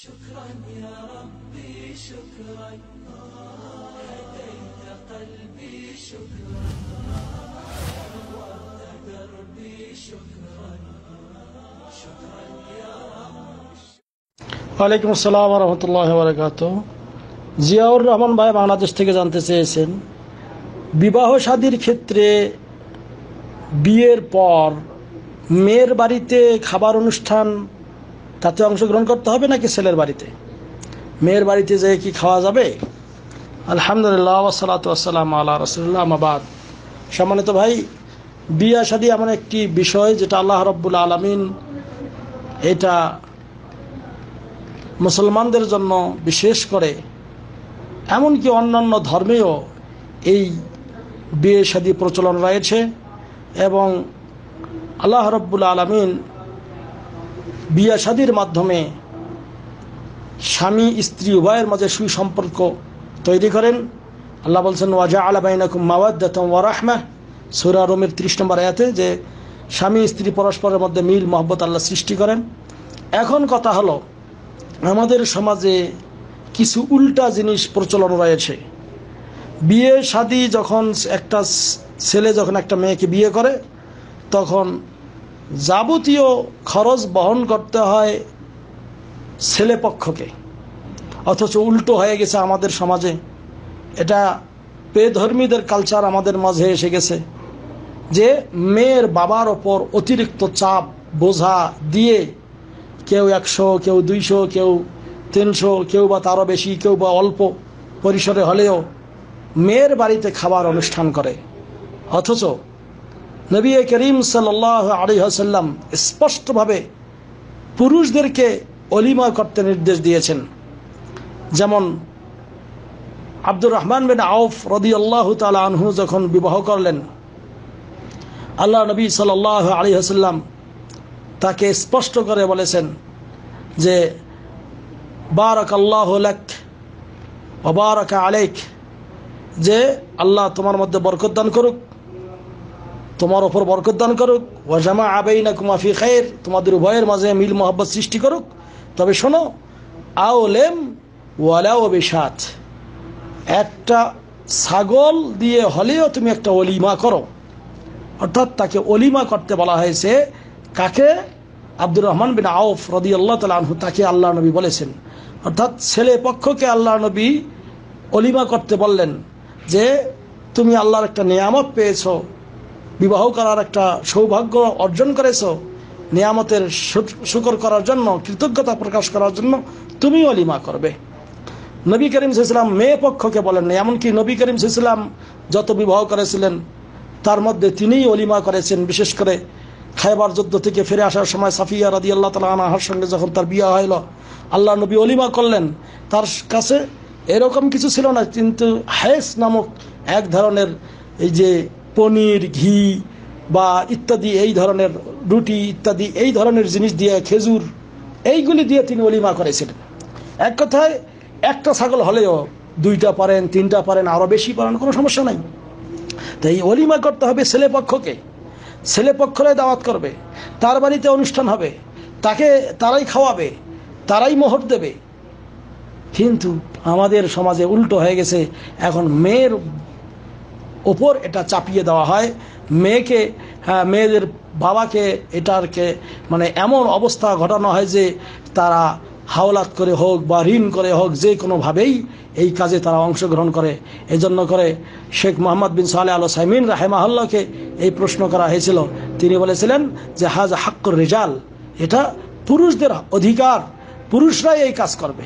شكرا يا ربي شكرا هديت قلبي شكرا نورت دربي شكرا شكرا يا ওয়ালাইকুম আসসালাম রহমতুল্লাহ বরকাত জিয়াউর রহমান ভাই বাংলাদেশ থেকে জানতে চেয়েছেন বিবাহ সাদীর ক্ষেত্রে বিয়ের পর মেয়ের বাড়িতে খাবার অনুষ্ঠান তাতে অংশগ্রহণ করতে হবে নাকি ছেলের বাড়িতে মেয়ের বাড়িতে যেয়ে কি খাওয়া যাবে আলহামদুলিল্লাহ ওসালাত আসসালাম আল্লাহ রসুল্লাহ আবাদ সম্মানিত ভাই বিয়া শাদি এমন একটি বিষয় যেটা আল্লাহ রব্বুল আলমিন এটা মুসলমানদের জন্য বিশেষ করে এমনকি অন্যান্য ধর্মেও এই বিয়ে সাদি প্রচলন রয়েছে এবং আল্লাহ রব্বুল আলমিন বিয়া শাদির মাধ্যমে স্বামী স্ত্রী উভয়ের মাঝে সুসম্পর্ক তৈরি করেন আল্লাহ বলছেন ওয়াজা আলাবাইনাকুম মাওয়াদ্দাতম ওয়ারাহমা সুরা রোমের ত্রিশ নম্বর আয়াতে যে স্বামী স্ত্রী পরস্পরের মধ্যে মিল মহব্বত আল্লাহ সৃষ্টি করেন এখন কথা হলো আমাদের সমাজে কিছু উল্টা জিনিস প্রচলন রয়েছে বিয়ে শাদি যখন একটা ছেলে যখন একটা মেয়েকে বিয়ে করে তখন যাবতীয় খরচ বহন করতে হয় ছেলেপক্ষকে অথচ উল্টো হয়ে গেছে আমাদের সমাজে এটা পেধর্মীদের কালচার আমাদের মাঝে এসে গেছে যে মেয়ের বাবার ওপর অতিরিক্ত চাপ বোঝা দিয়ে কেউ একশো কেউ দুইশো কেউ তিনশো কেউ বা তারও বেশি কেউ বা অল্প পরিসরে হলেও মেয়ের বাড়িতে খাবার অনুষ্ঠান করে অথচ নবী করিম সাল্লাহ আলিহাসাল্লাম স্পষ্টভাবে পুরুষদেরকে অলিমা করতে নির্দেশ দিয়েছেন যেমন আব্দুর রহমান বিন আউফ রদি আল্লাহ তালা আনহু যখন বিবাহ করলেন আল্লাহ নবী সাল্লাহ আলী হাসাল্লাম তাকে স্পষ্ট করে বলেছেন যে বারক আল্লাহ লেক অবারক আলেক যে আল্লাহ তোমার মধ্যে বরকত দান করুক তোমার ওপর বরকত দান করুক ওয়াজামা আবেই না কুমাফি খায়ের তোমাদের উভয়ের মাঝে মিল মোহাব্বত সৃষ্টি করুক তবে শোনো লেম ওয়ালাও বেশাত একটা ছাগল দিয়ে হলেও তুমি একটা অলিমা করো অর্থাৎ তাকে অলিমা করতে বলা হয়েছে কাকে আব্দুর রহমান বিন আউফ রদি আল্লাহ তালু তাকে আল্লাহ নবী বলেছেন অর্থাৎ ছেলে পক্ষকে আল্লাহ নবী অলিমা করতে বললেন যে তুমি আল্লাহর একটা নিয়ামত পেয়েছো বিবাহ করার একটা সৌভাগ্য অর্জন করেছ নিয়ামতের শুকর করার জন্য কৃতজ্ঞতা প্রকাশ করার জন্য তুমি অলিমা করবে নবী করিম সাইসলাম মেয়ে পক্ষকে বলেন না এমনকি নবী করিম সাইসলাম যত বিবাহ করেছিলেন তার মধ্যে তিনিই অলিমা করেছেন বিশেষ করে খাইবার যুদ্ধ থেকে ফিরে আসার সময় সাফিয়া রাদি আল্লাহ তালা আনাহার সঙ্গে যখন তার বিয়ে হইল আল্লাহ নবী অলিমা করলেন তার কাছে এরকম কিছু ছিল না কিন্তু হায়েস নামক এক ধরনের এই যে পনির ঘি বা ইত্যাদি এই ধরনের রুটি ইত্যাদি এই ধরনের জিনিস দিয়ে খেজুর এইগুলি দিয়ে তিনি অলিমা করেছিলেন এক কথায় একটা ছাগল হলেও দুইটা পারেন তিনটা পারেন আরও বেশি পারেন কোনো সমস্যা নাই তাই অলিমা করতে হবে ছেলে পক্ষকে ছেলে পক্ষরাই দাওয়াত করবে তার বাড়িতে অনুষ্ঠান হবে তাকে তারাই খাওয়াবে তারাই মোহর দেবে কিন্তু আমাদের সমাজে উল্টো হয়ে গেছে এখন মেয়ের ওপর এটা চাপিয়ে দেওয়া হয় মেয়েকে হ্যাঁ মেয়েদের বাবাকে এটারকে মানে এমন অবস্থা ঘটানো হয় যে তারা হাওলাত করে হোক বা ঋণ করে হোক যে কোনোভাবেই এই কাজে তারা অংশগ্রহণ করে এজন্য করে শেখ মোহাম্মদ বিন সালে আল সাইমিন রাহেমাহল্লাকে এই প্রশ্ন করা হয়েছিল তিনি বলেছিলেন যে হাজ হাক্কর রেজাল এটা পুরুষদের অধিকার পুরুষরাই এই কাজ করবে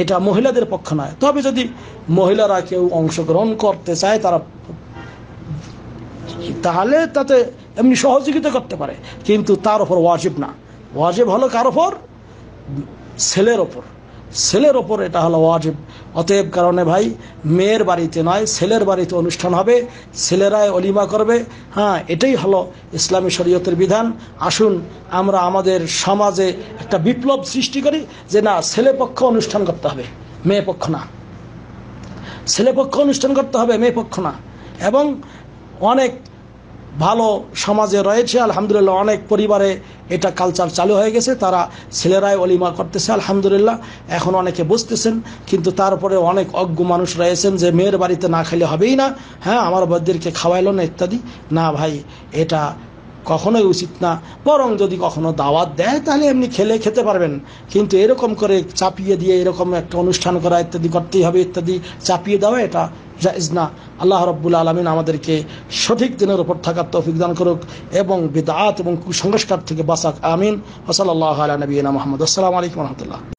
এটা মহিলাদের পক্ষ নয় তবে যদি মহিলারা কেউ অংশগ্রহণ করতে চায় তারা তাহলে তাতে এমনি সহযোগিতা করতে পারে কিন্তু তার ওপর ওয়াজিব না ওয়াজিব হলো কার ওপর ছেলের ওপর ছেলের ওপর এটা হলো ওয়াজিব অতএব কারণে ভাই মেয়ের বাড়িতে নয় ছেলের বাড়িতে অনুষ্ঠান হবে ছেলেরাই অলিমা করবে হ্যাঁ এটাই হলো ইসলামী শরীয়তের বিধান আসুন আমরা আমাদের সমাজে একটা বিপ্লব সৃষ্টি করি যে না ছেলে পক্ষ অনুষ্ঠান করতে হবে মেয়ে পক্ষ না ছেলে পক্ষ অনুষ্ঠান করতে হবে মেয়ে পক্ষ না এবং অনেক ভালো সমাজে রয়েছে আলহামদুলিল্লাহ অনেক পরিবারে এটা কালচার চালু হয়ে গেছে তারা ছেলেরাই অলিমা করতেছে আলহামদুলিল্লাহ এখন অনেকে বুঝতেছেন কিন্তু তারপরে অনেক অজ্ঞ মানুষ রয়েছেন যে মেয়ের বাড়িতে না খেলে হবেই না হ্যাঁ আমার বদ্যেরকে খাওয়াইলো না ইত্যাদি না ভাই এটা কখনোই উচিত না বরং যদি কখনো দাওয়াত দেয় তাহলে এমনি খেলে খেতে পারবেন কিন্তু এরকম করে চাপিয়ে দিয়ে এরকম একটা অনুষ্ঠান করা ইত্যাদি করতেই হবে ইত্যাদি চাপিয়ে দেওয়া এটা জায়জ না আল্লাহ রব্বুল আলমিন আমাদেরকে সঠিক দিনের ওপর থাকার তৌফিক দান করুক এবং বিদাত এবং কুসংস্কার থেকে বাঁচাক আমিন ওসল আল্লাহ আলী নবীনা মোহাম্মদ আসসালামু আলাইকুম রহমতুল্লাহ